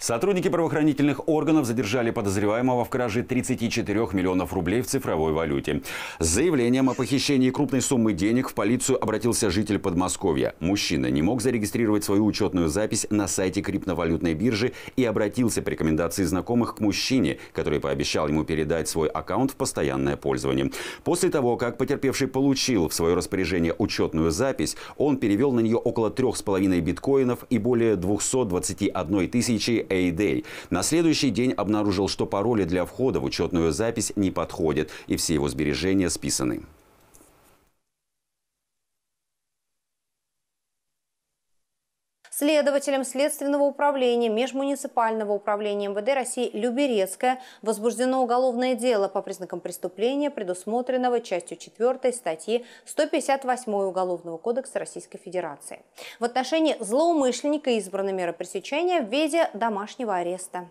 Сотрудники правоохранительных органов задержали подозреваемого в краже 34 миллионов рублей в цифровой валюте. С заявлением о похищении крупной суммы денег в полицию обратился житель Подмосковья. Мужчина не мог зарегистрировать свою учетную запись на сайте криптовалютной биржи и обратился по рекомендации знакомых к мужчине, который пообещал ему передать свой аккаунт в постоянное пользование. После того, как потерпевший получил в свое распоряжение учетную запись, он перевел на нее около 3,5 биткоинов и более 221 тысячи A-Day. На следующий день обнаружил, что пароли для входа в учетную запись не подходят, и все его сбережения списаны. Следователям Следственного управления Межмуниципального управления МВД России Люберецкая возбуждено уголовное дело по признакам преступления, предусмотренного частью 4 статьи 158 Уголовного кодекса Российской Федерации. В отношении злоумышленника избрана мера пресечения в виде домашнего ареста.